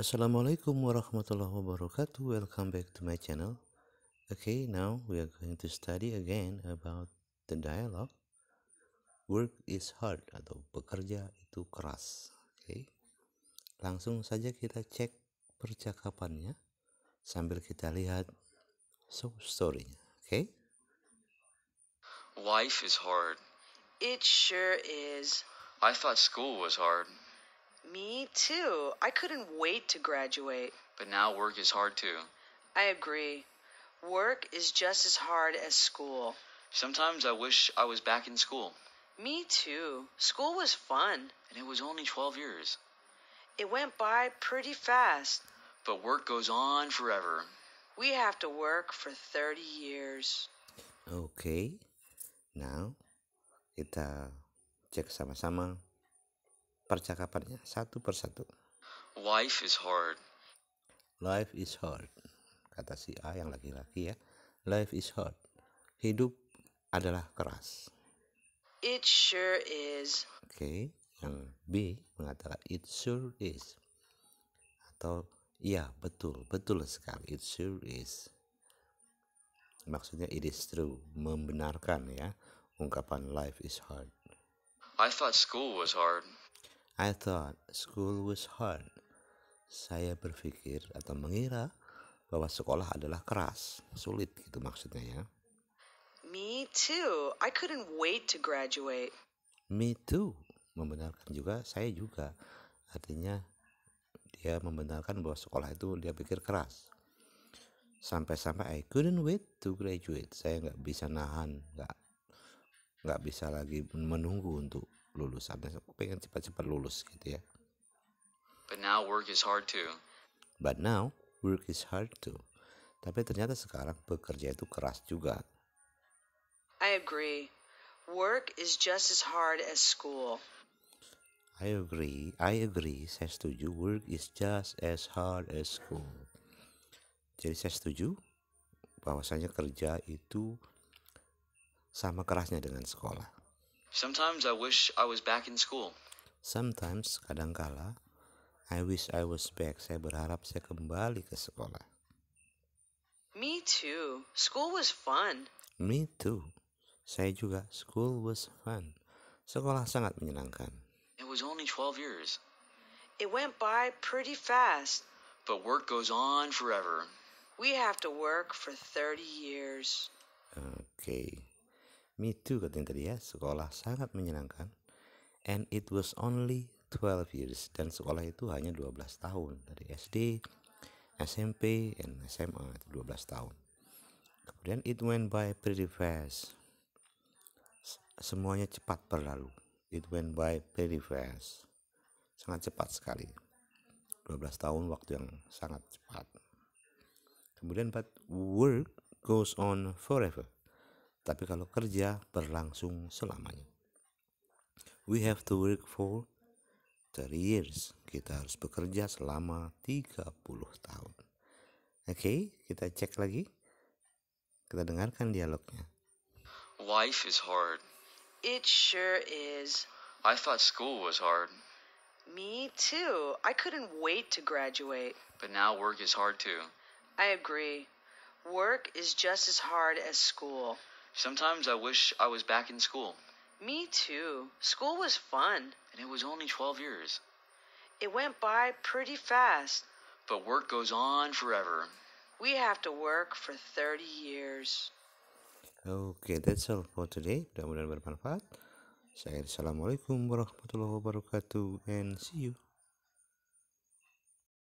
Assalamualaikum warahmatullahi wabarakatuh. Welcome back to my channel. Okay, now we are going to study again about the dialogue. Work is hard atau bekerja itu keras. Okay. Langsung saja kita cek percakapannya sambil kita lihat so story-nya. Okay? Life is hard. It sure is. I thought school was hard. Me too. I couldn't wait to graduate. But now work is hard too. I agree. Work is just as hard as school. Sometimes I wish I was back in school. Me too. School was fun. And it was only 12 years. It went by pretty fast. But work goes on forever. We have to work for 30 years. Okay. Now, kita cek sama-sama percakapannya satu persatu. Life is hard. Life is hard. Kata si A yang laki-laki ya. Life is hard. Hidup adalah keras. It sure is. Oke, okay. yang B mengatakan it sure is. Atau iya betul, betul sekali. It sure is. Maksudnya it is true, membenarkan ya ungkapan life is hard. I thought school was hard. I thought school was hard. Saya berpikir atau mengira bahwa sekolah adalah keras, sulit gitu maksudnya ya. Me too. I couldn't wait to graduate. Me too. Membenarkan juga saya juga. Artinya dia membenarkan bahwa sekolah itu dia pikir keras. Sampai-sampai I couldn't wait to graduate. Saya nggak bisa nahan, nggak nggak bisa lagi menunggu untuk lulus sampai aku pengen cepat-cepat lulus gitu ya but now work is hard too but now work is hard too tapi ternyata sekarang bekerja itu keras juga I agree work is just as hard as school I agree I agree saya setuju work is just as hard as school jadi saya setuju bahwasanya kerja itu sama kerasnya dengan sekolah Sometimes I wish I was back in school. Sometimes, kadangkala, I wish I was back. Saya berharap saya kembali ke sekolah. Me too. School was fun. Me too. Saya juga. School was fun. Sekolah sangat menyenangkan. It was only 12 years. It went by pretty fast. But work goes on forever. We have to work for 30 years. Okay. Me too katanya tadi ya, sekolah sangat menyenangkan. And it was only 12 years dan sekolah itu hanya 12 tahun dari SD, SMP, and SMA itu 12 tahun. Kemudian it went by pretty fast. Semuanya cepat berlalu. It went by pretty fast. Sangat cepat sekali. 12 tahun waktu yang sangat cepat. Kemudian but work goes on forever tapi kalau kerja berlangsung selamanya we have to work for 30 years kita harus bekerja selama 30 tahun oke okay, kita cek lagi kita dengarkan dialognya life is hard it sure is I thought school was hard me too. I couldn't wait to graduate. But now work is hard too. I agree. Work is just as hard as school. Sometimes I wish I was back in school. Me too. School was fun. And it was only 12 years. It went by pretty fast. But work goes on forever. We have to work for 30 years. okay, that's all for today. Mudah-mudahan bermanfaat. Saya Assalamualaikum warahmatullahi wabarakatuh and see you.